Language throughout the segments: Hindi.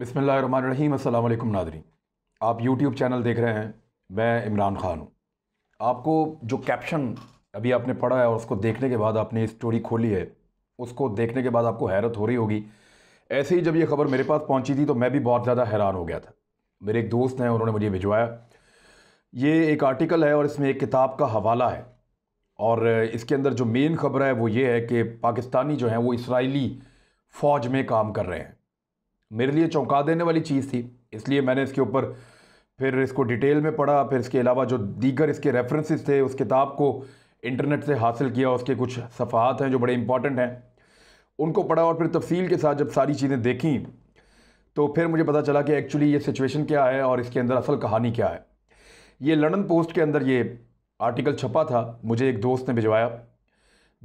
बिसमीम अल्लाम नादरी आप यूट्यूब चैनल देख रहे हैं मैं इमरान ख़ान हूँ आपको जो कैप्शन अभी आपने पढ़ा है और उसको देखने के बाद आपने स्टोरी खोली है उसको देखने के बाद आपको हैरत हो रही होगी ऐसे ही जब ये खबर मेरे पास पहुंची थी तो मैं भी बहुत ज़्यादा हैरान हो गया था मेरे एक दोस्त हैं उन्होंने मुझे भिजवाया ये एक आर्टिकल है और इसमें एक किताब का हवाला है और इसके अंदर जो मेन खबर है वो ये है कि पाकिस्तानी जो हैं वो इसराइली फ़ौज में काम कर रहे हैं मेरे लिए चौंका देने वाली चीज़ थी इसलिए मैंने इसके ऊपर फिर इसको डिटेल में पढ़ा फिर इसके अलावा जो दीगर इसके रेफरेंसेस थे उस किताब को इंटरनेट से हासिल किया उसके कुछ सफ़ात हैं जो बड़े इंपॉर्टेंट हैं उनको पढ़ा और फिर तफसील के साथ जब सारी चीज़ें देखी तो फिर मुझे पता चला कि एक्चुअली ये सिचुएशन क्या है और इसके अंदर असल कहानी क्या है ये लंडन पोस्ट के अंदर ये आर्टिकल छपा था मुझे एक दोस्त ने भिजवाया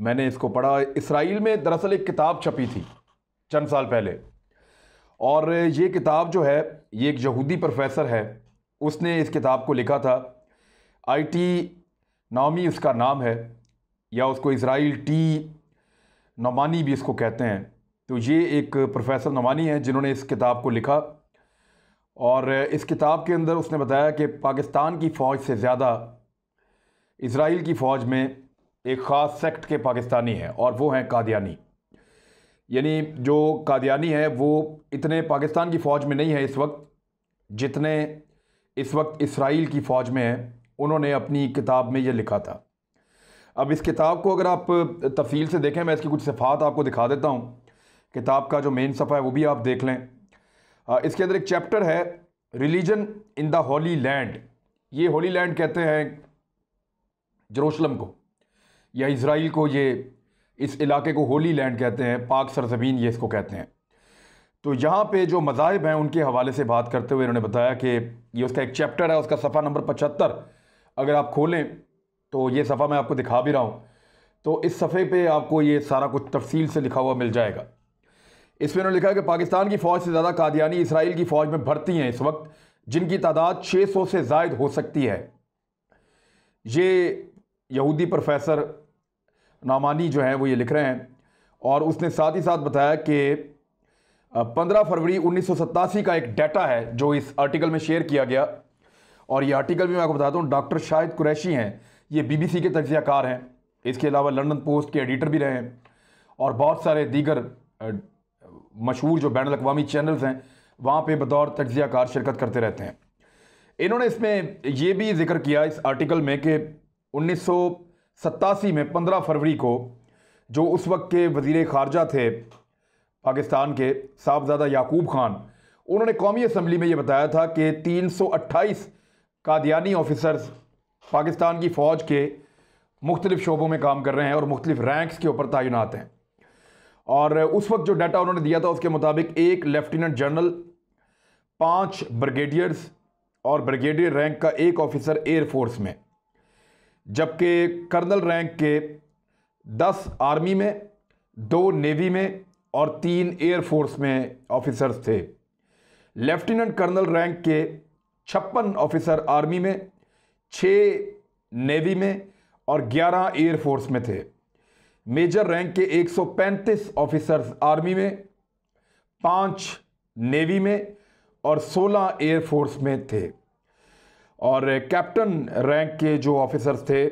मैंने इसको पढ़ा इसराइल में दरअसल एक किताब छपी थी चंद साल पहले और ये किताब जो है ये एक यहूदी प्रोफेसर है उसने इस किताब को लिखा था आईटी नामी उसका नाम है या उसको इसराइल टी नमानी भी इसको कहते हैं तो ये एक प्रोफेसर नमानी है जिन्होंने इस किताब को लिखा और इस किताब के अंदर उसने बताया कि पाकिस्तान की फ़ौज से ज़्यादा इसराइल की फ़ौज में एक ख़ास सेक्ट के पाकिस्तानी हैं और वो हैं कादियानी यानी जो कादियानी है वो इतने पाकिस्तान की फ़ौज में नहीं है इस वक्त जितने इस वक्त इसराइल की फ़ौज में है उन्होंने अपनी किताब में ये लिखा था अब इस किताब को अगर आप तफसील से देखें मैं इसकी कुछ सफ़ात आपको दिखा देता हूँ किताब का जो मेन सफ़ा है वो भी आप देख लें इसके अंदर एक चैप्टर है religion in the holy land ये होली लैंड कहते हैं जरूशलम को या इसराइल को ये इस इलाके को होली लैंड कहते हैं पाक सरजमीन ये इसको कहते हैं तो यहाँ पे जो मजाहब हैं उनके हवाले से बात करते हुए इन्होंने बताया कि ये उसका एक चैप्टर है उसका सफ़ा नंबर पचहत्तर अगर आप खोलें तो ये सफ़ा मैं आपको दिखा भी रहा हूँ तो इस सफ़े पे आपको ये सारा कुछ तफसील से लिखा हुआ मिल जाएगा इसमें उन्होंने लिखा है कि पाकिस्तान की फ़ौज से ज़्यादा कादियानी इसराइल की फ़ौज में भर्ती हैं इस वक्त जिनकी तादाद 600 से जायद हो सकती है ये यहूदी प्रोफेसर नामानी जो हैं वो ये लिख रहे हैं और उसने साथ ही साथ बताया कि 15 फरवरी उन्नीस का एक डाटा है जो इस आर्टिकल में शेयर किया गया और ये आर्टिकल भी मैं आपको बताता हूँ डॉक्टर शाहिद कुरैशी हैं ये बीबीसी के तजियाकार हैं इसके अलावा लंदन पोस्ट के एडिटर भी रहे हैं और बहुत सारे दीगर मशहूर जो बैन अवी चैनल्स हैं वहाँ पर बतौर तजियाकार शिरकत करते रहते हैं इन्होंने इसमें यह भी जिक्र किया इस आर्टिकल में कि उन्नीस सत्तासी में पंद्रह फरवरी को जो उस वक्त के वजीर खारजा थे पाकिस्तान के साहबजादा याकूब खान उन्होंने कौमी असम्बली में ये बताया था कि तीन सौ अट्ठाईस कादियानी ऑफिसर्स पाकिस्तान की फ़ौज के मुख्तलिफ शोबों में काम कर रहे हैं और मुख्तलिफ रैंक्स के ऊपर तैनात हैं और उस वक्त जो डाटा उन्होंने दिया था उसके मुताबिक एक लेफ्टिनेंट जनरल पाँच ब्रिगेडियर्स और ब्रिगेडियर रैंक का एक ऑफिसर एयरफोर्स में जबकि कर्नल रैंक के दस आर्मी में दो नेवी में और तीन एयरफोर्स में ऑफिसर्स थे लेफ्टिनेंट कर्नल रैंक के छप्पन ऑफिसर आर्मी में छः नेवी में और ग्यारह एयरफोर्स में थे मेजर रैंक के 135 ऑफिसर्स आर्मी में पाँच नेवी में और 16 एयरफोर्स में थे और कैप्टन रैंक के जो ऑफिसर्स थे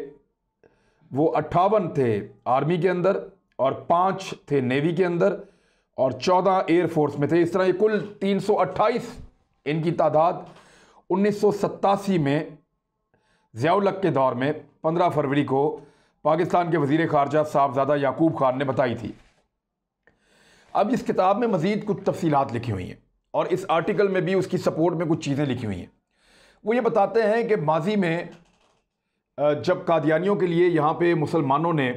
वो अट्ठावन थे आर्मी के अंदर और पाँच थे नेवी के अंदर और चौदह एयरफोर्स में थे इस तरह ये कुल अट्ठाईस इनकी तादाद उन्नीस में ज़ियाउलक के दौर में 15 फरवरी को पाकिस्तान के वजीर खारजा साहबजादा याकूब खान ने बताई थी अब इस किताब में मज़ीद कुछ तफसीलत लिखी हुई हैं और इस आर्टिकल में भी उसकी सपोर्ट में कुछ चीज़ें लिखी हुई हैं वो ये बताते हैं कि माजी में जब कादियानियों के लिए यहाँ पे मुसलमानों ने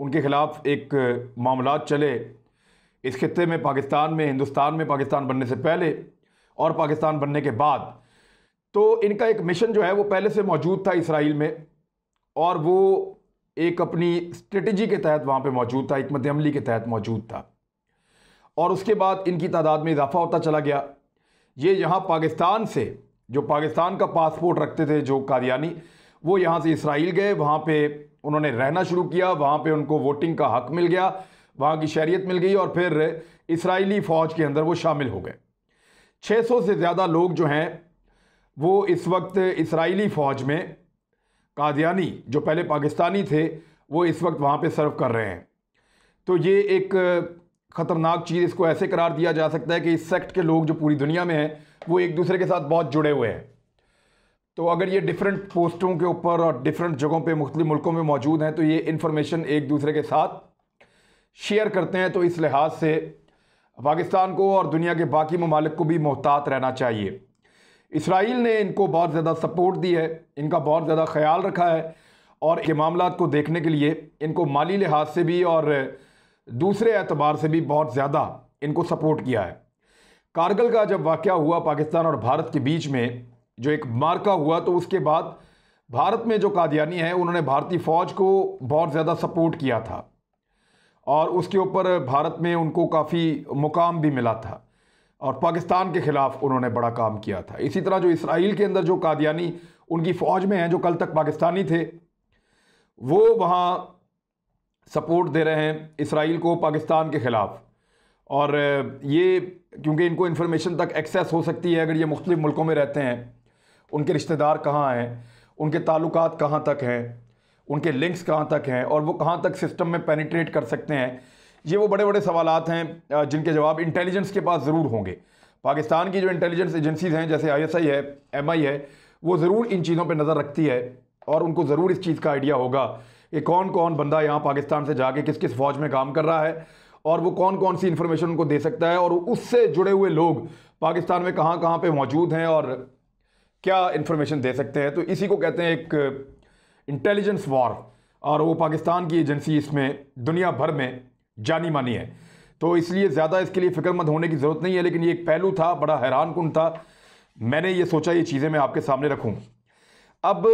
उनके ख़िलाफ़ एक मामला चले इस खत्े में पाकिस्तान में हिंदुस्तान में पाकिस्तान बनने से पहले और पाकिस्तान बनने के बाद तो इनका एक मिशन जो है वो पहले से मौजूद था इसराइल में और वो एक अपनी स्ट्रेटजी के तहत वहाँ पे मौजूद था हमत अमली के तहत मौजूद था और उसके बाद इनकी तादाद में इजाफा होता चला गया ये यहाँ पाकिस्तान से जो पाकिस्तान का पासपोर्ट रखते थे जो कादियानी वो यहाँ से इसराइल गए वहाँ पे उन्होंने रहना शुरू किया वहाँ पे उनको वोटिंग का हक मिल गया वहाँ की शहरीत मिल गई और फिर इसराइली फ़ौज के अंदर वो शामिल हो गए 600 से ज़्यादा लोग जो हैं वो इस वक्त इसराइली फ़ौज में कादियानी जो पहले पाकिस्तानी थे वो इस वक्त वहाँ पर सर्व कर रहे हैं तो ये एक ख़तरनाक चीज़ इसको ऐसे करार दिया जा सकता है कि इस सेक्ट के लोग जो पूरी दुनिया में हैं वो एक दूसरे के साथ बहुत जुड़े हुए हैं तो अगर ये डिफरेंट पोस्टों के ऊपर और डिफरेंट जगहों पे मुख्तलिफ मुल्कों में मौजूद हैं तो ये इन्फॉर्मेशन एक दूसरे के साथ शेयर करते हैं तो इस लिहाज से पाकिस्तान को और दुनिया के बाकी ममालिक को भी मोहतात रहना चाहिए इसराइल ने इनको बहुत ज़्यादा सपोर्ट दी है इनका बहुत ज़्यादा ख्याल रखा है और ये मामला को देखने के लिए इनको माली लिहाज से भी और दूसरे एतबार से भी बहुत ज़्यादा इनको सपोर्ट किया है कारगिल का जब वाक़ हुआ पाकिस्तान और भारत के बीच में जो एक मार्का हुआ तो उसके बाद भारत में जो कादियानी है उन्होंने भारतीय फ़ौज को बहुत ज़्यादा सपोर्ट किया था और उसके ऊपर भारत में उनको काफ़ी मुकाम भी मिला था और पाकिस्तान के ख़िलाफ़ उन्होंने बड़ा काम किया था इसी तरह जो इसराइल के अंदर जो कादियानी उनकी फ़ौज में हैं जो कल तक पाकिस्तानी थे वो वहाँ सपोर्ट दे रहे हैं इसराइल को पाकिस्तान के ख़िलाफ़ और ये क्योंकि इनको इन्फॉर्मेशन तक एक्सेस हो सकती है अगर ये मुख्तलिफ़ मुल्कों में रहते हैं उनके रिश्तेदार कहाँ हैं उनके ताल्लुक कहाँ तक हैं उनके लिंक्स कहाँ तक हैं और वो कहाँ तक सिस्टम में पेनिट्रेट कर सकते हैं ये वो बड़े बड़े सवाल हैं जिनके जवाब इंटेलिजेंस के पास ज़रूर होंगे पाकिस्तान की जो इंटेलिजेंस एजेंसीज़ हैं जैसे आईएसआई है एमआई है वो ज़रूर इन चीज़ों पर नज़र रखती है और उनको ज़रूर इस चीज़ का आइडिया होगा कि कौन कौन बंदा यहाँ पाकिस्तान से जाके किस किस फौज में काम कर रहा है और वो कौन कौन सी इन्फॉर्मेशन उनको दे सकता है और उससे जुड़े हुए लोग पाकिस्तान में कहाँ कहाँ पे मौजूद हैं और क्या इन्फॉर्मेशन दे सकते हैं तो इसी को कहते हैं एक इंटेलिजेंस वॉर और वो पाकिस्तान की एजेंसी इसमें दुनिया भर में जानी मानी है तो इसलिए ज़्यादा इसके लिए फिक्रमंद होने की ज़रूरत नहीं है लेकिन ये एक पहलू था बड़ा हैरान कन था मैंने ये सोचा ये चीज़ें मैं आपके सामने रखूँ अब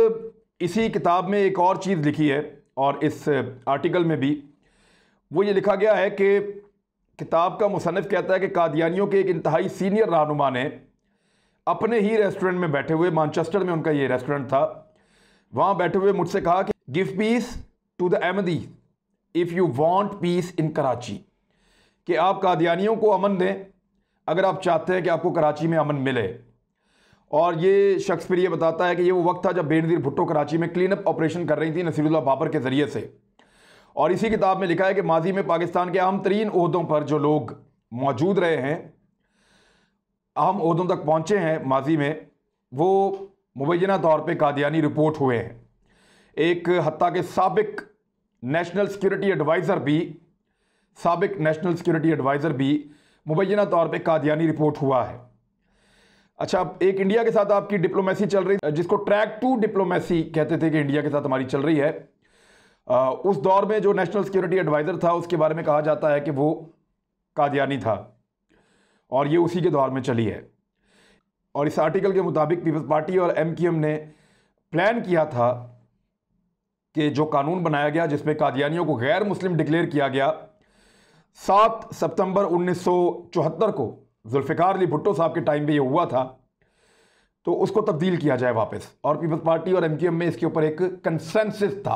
इसी किताब में एक और चीज़ लिखी है और इस आर्टिकल में भी वो ये लिखा गया है कि किताब का मुसनफ़ कहता है कि कादियानियों के एक इंतहाई सीनियर रहनुमा ने अपने ही रेस्टोरेंट में बैठे हुए मानचेस्टर में उनका ये रेस्टोरेंट था वहाँ बैठे हुए मुझसे कहा कि give peace to the Ahmadi if you want peace in Karachi कि आप कादियानियों को अमन दें अगर आप चाहते हैं कि आपको कराची में अमन मिले और ये शख्स फिर ये बताता है कि ये वो वक्त था जब बेनजीर भुट्टो कराची में क्लीनअप ऑपरेशन कर रही थी नसीरुल्ला बाबर के ज़रिए से और इसी किताब में लिखा है कि माजी में पाकिस्तान के अहम तरीन अहदों पर जो लोग मौजूद रहे हैं अहम अहदों तक पहुँचे हैं माजी में वो मुबैना तौर पर कादियानी रिपोर्ट हुए हैं एक हती के सबक नेशनल सिक्योरिटी एडवाइज़र भी सबक नेशनल सिक्योरिटी एडवाइज़र भी मुबैना तौर पर कादियानी रिपोर्ट हुआ है अच्छा एक इंडिया के साथ आपकी डिप्लोमेसी चल रही है जिसको ट्रैक टू डिप्लोमेसी कहते थे कि इंडिया के साथ हमारी चल रही है आ, उस दौर में जो नेशनल सिक्योरिटी एडवाइज़र था उसके बारे में कहा जाता है कि वो कादियानी था और ये उसी के दौर में चली है और इस आर्टिकल के मुताबिक पीपल्स पार्टी और एम ने प्लान किया था कि जो कानून बनाया गया जिसमें कादियानियों को गैर मुस्लिम डिक्लेयर किया गया सात सितंबर 1974 को जुल्फ़िकार अली भुट्टो साहब के टाइम पर यह हुआ था तो उसको तब्दील किया जाए वापस और पीपल्स पार्टी और एम एम में इसके ऊपर एक कंसेंसिस था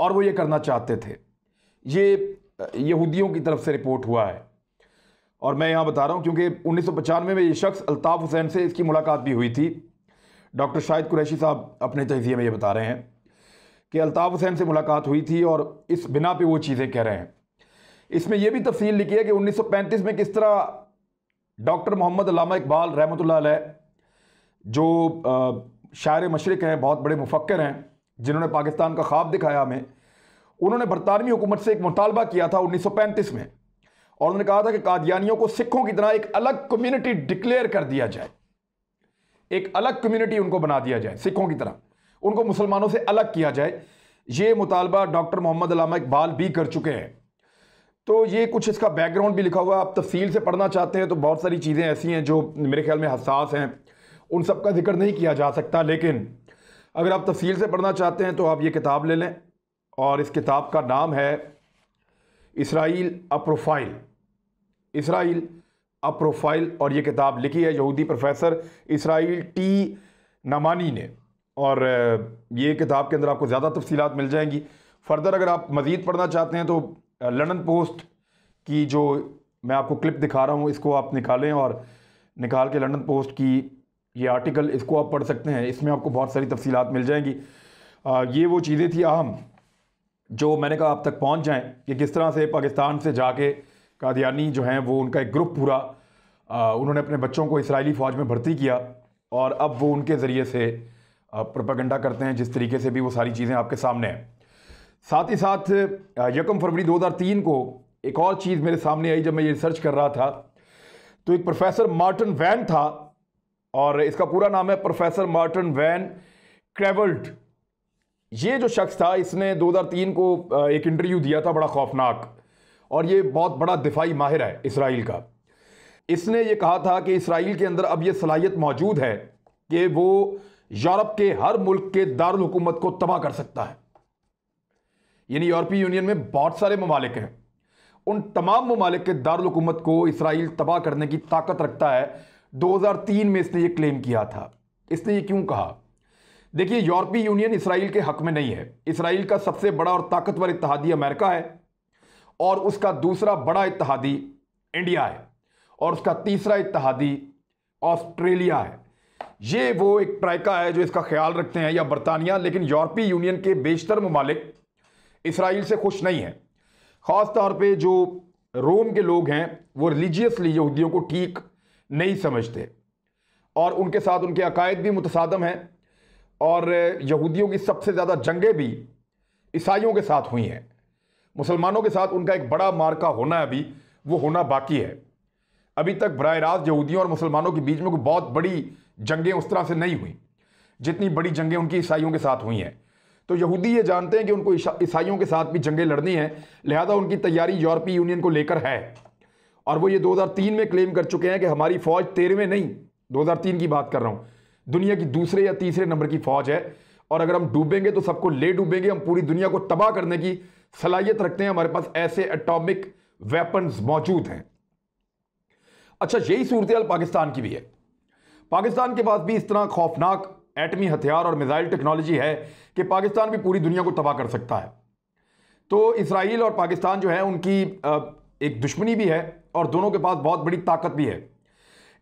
और वो ये करना चाहते थे ये यहूदियों की तरफ से रिपोर्ट हुआ है और मैं यहाँ बता रहा हूँ क्योंकि उन्नीस सौ पचानवे में ये शख्स अल्ताफ़ हुसैन से इसकी मुलाकात भी हुई थी डॉक्टर शाहिद कुरैशी साहब अपने तजिए में ये बता रहे हैं कि अल्ताफ़ हुसैन से मुलाकात हुई थी और इस बिना पे वो चीज़ें कह रहे हैं इसमें यह भी तफसील लिखी है कि उन्नीस सौ पैंतीस में किस तरह डॉक्टर मोहम्मद अलामा इकबाल रहमत जो शायर मशरक हैं बहुत बड़े मुफक्र हैं जिन्होंने पाकिस्तान का ख्वाब दिखाया हमें उन्होंने बरतानवी हुकूमत से एक मुतालबा किया था 1935 में और उन्होंने कहा था कि कादियानियों को सिखों की तरह एक अलग कम्युनिटी डिक्लेयर कर दिया जाए एक अलग कम्युनिटी उनको बना दिया जाए सिखों की तरह उनको मुसलमानों से अलग किया जाए ये मुतालबा डॉक्टर मोहम्मद अलामा इकबाल भी कर चुके हैं तो ये कुछ इसका बैकग्राउंड भी लिखा हुआ आप तफसील से पढ़ना चाहते हैं तो बहुत सारी चीज़ें ऐसी हैं जो मेरे ख्याल में हसास हैं उन सब का जिक्र नहीं किया जा सकता लेकिन अगर आप तफसील से पढ़ना चाहते हैं तो आप ये किताब ले लें और इस किताब का नाम है Israel a profile Israel a profile और ये किताब लिखी है यहूदी प्रोफेसर इसराइल टी नमानी ने और ये किताब के अंदर आपको ज़्यादा तफसीत मिल जाएंगी फ़र्दर अगर आप मज़ीद पढ़ना चाहते हैं तो लंडन पोस्ट की जो मैं आपको क्लिप दिखा रहा हूँ इसको आप निकालें और निकाल के लंडन पोस्ट की ये आर्टिकल इसको आप पढ़ सकते हैं इसमें आपको बहुत सारी तफसीलात मिल जाएंगी आ, ये वो चीज़ें थी अहम जो मैंने कहा आप तक पहुँच जाएँ कि किस तरह से पाकिस्तान से जाके कादियानी जो हैं वो उनका एक ग्रुप पूरा आ, उन्होंने अपने बच्चों को इसराइली फ़ौज में भर्ती किया और अब वो उनके ज़रिए से प्रोपागेंडा करते हैं जिस तरीके से भी वो सारी चीज़ें आपके सामने हैं साथ ही साथ यकम फरवरी 2003 को एक और चीज़ मेरे सामने आई जब मैं ये रिसर्च कर रहा था तो एक प्रोफेसर मार्टन वैन था और इसका पूरा नाम है प्रोफेसर मार्टन वैन क्रेवल्ट ये जो शख्स था इसने 2003 को एक इंटरव्यू दिया था बड़ा खौफनाक और ये बहुत बड़ा दिफाई माहिर है इसराइल का इसने ये कहा था कि इसराइल के अंदर अब ये सलाहियत मौजूद है कि वो यूरोप के हर मुल्क के दारकूमत को तबाह कर सकता है यानी यूरोपीय यूनियन में बहुत सारे ममालिक हैं उन तमाम ममालिक के दारकूमत को इसराइल तबाह करने की ताकत रखता है 2003 में इसने ये क्लेम किया था इसने ये क्यों कहा देखिए यूरोपीय यूनियन इसराइल के हक में नहीं है इसराइल का सबसे बड़ा और ताकतवर इतिहादी अमेरिका है और उसका दूसरा बड़ा इतिहादी इंडिया है और उसका तीसरा इतिहादी ऑस्ट्रेलिया है ये वो एक ट्रायका है जो इसका ख्याल रखते हैं या बरतानिया लेकिन यूरोपीय यूनियन के बेशतर ममालिक इसराइल से खुश नहीं है ख़ास तौर पर जो रोम के लोग हैं वो रिलीजियसली यहूदियों को ठीक नहीं समझते और उनके साथ उनके अकायद भी मुतसादम हैं और यहूदियों की सबसे ज़्यादा जंगें भी ईसाइयों के साथ हुई हैं मुसलमानों के साथ उनका एक बड़ा मार्का होना है अभी वो होना बाकी है अभी तक बर रास्त यहूदियों और मुसलमानों के बीच में कोई बहुत बड़ी जंगें उस तरह से नहीं हुई जितनी बड़ी जंगें उनकी ईसाइयों के साथ हुई हैं तो यहूदी ये जानते हैं कि उनको ईसाइयों के साथ भी जंगें लड़नी है लिहाजा उनकी तैयारी यूरोपीय यूनियन को लेकर है और वो ये 2003 में क्लेम कर चुके हैं कि हमारी फ़ौज तेरहवें नहीं 2003 की बात कर रहा हूँ दुनिया की दूसरे या तीसरे नंबर की फ़ौज है और अगर हम डूबेंगे तो सबको ले डूबेंगे हम पूरी दुनिया को तबाह करने की सलाहियत रखते हैं हमारे पास ऐसे एटॉमिक वेपन्स मौजूद हैं अच्छा यही सूरत पाकिस्तान की भी है पाकिस्तान के पास भी इस तरह खौफनाक एटमी हथियार और मिज़ाइल टेक्नोलॉजी है कि पाकिस्तान भी पूरी दुनिया को तबाह कर सकता है तो इसराइल और पाकिस्तान जो है उनकी एक दुश्मनी भी है और दोनों के पास बहुत बड़ी ताकत भी है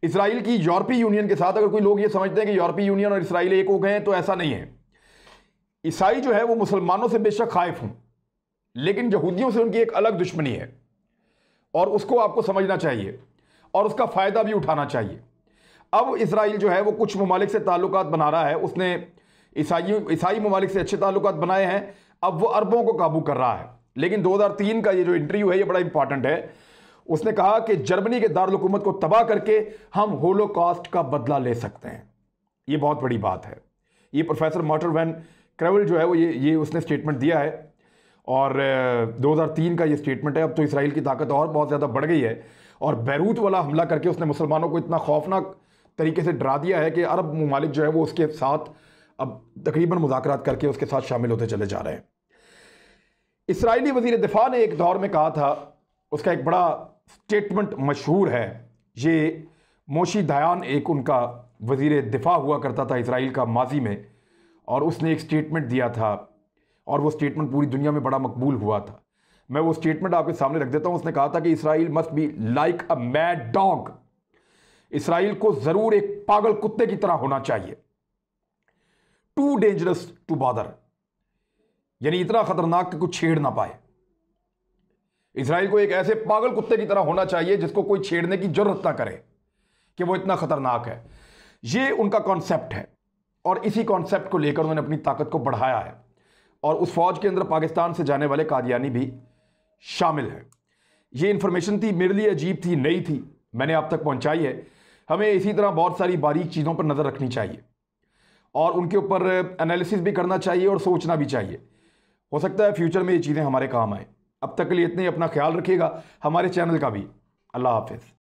इसराइल की यूरोपीय यूनियन के साथ अगर कोई लोग ये समझते हैं कि यूरोपीय यूनियन और इसराइल एक हो गए हैं तो ऐसा नहीं है ईसाई जो है वो मुसलमानों से बेशक खाइफ हूँ लेकिन यहूदियों से उनकी एक अलग दुश्मनी है और उसको आपको समझना चाहिए और उसका फ़ायदा भी उठाना चाहिए अब इसराइल जो है वो कुछ ममालिक से ताल्लुक बना रहा है उसने ईसाई ईसाई ममालिक से अच्छे ताल्लुक बनाए हैं अब वो अरबों को काबू कर रहा है लेकिन 2003 का ये जो इंटरव्यू है ये बड़ा इंपॉर्टेंट है उसने कहा कि जर्मनी के दारकूमत को तबाह करके हम कास्ट का बदला ले सकते हैं ये बहुत बड़ी बात है ये प्रोफेसर मॉटर वैन क्रेवल जो है वो ये ये उसने स्टेटमेंट दिया है और 2003 का ये स्टेटमेंट है अब तो इसराइल की ताकत और बहुत ज़्यादा बढ़ गई है और बैरूत वाला हमला करके उसने मुसलमानों को इतना खौफनाक तरीके से डरा दिया है कि अरब ममालिक जो है वो उसके साथ अब तकरीबन मुजाकर करके उसके साथ शामिल होते चले जा रहे हैं इसराइली वजीर दिफा ने एक दौर में कहा था उसका एक बड़ा स्टेटमेंट मशहूर है ये मोशी दयान एक उनका वजीर दिफा हुआ करता था इसराइल का माजी में और उसने एक स्टेटमेंट दिया था और वो स्टेटमेंट पूरी दुनिया में बड़ा मकबूल हुआ था मैं वो स्टेटमेंट आपके सामने रख देता हूँ उसने कहा था कि Israel must be like a mad dog Israel को जरूर एक पागल कुत्ते की तरह होना चाहिए टू डेंजरस टू बादर यानी इतना खतरनाक कि कुछ छेड़ ना पाए इसराइल को एक ऐसे पागल कुत्ते की तरह होना चाहिए जिसको कोई छेड़ने की जरूरत ना करे कि वो इतना खतरनाक है ये उनका कॉन्सेप्ट है और इसी कॉन्सेप्ट को लेकर उन्होंने अपनी ताकत को बढ़ाया है और उस फौज के अंदर पाकिस्तान से जाने वाले कादियानी भी शामिल हैं ये इन्फॉर्मेशन थी मेरे लिए अजीब थी नई थी मैंने आप तक पहुंचाई है हमें इसी तरह बहुत सारी बारीक चीज़ों पर नज़र रखनी चाहिए और उनके ऊपर एनालिसिस भी करना चाहिए और सोचना भी चाहिए हो सकता है फ्यूचर में ये चीज़ें हमारे काम आएँ अब तक के लिए इतने अपना ख्याल रखिएगा हमारे चैनल का भी अल्लाह हाफिज़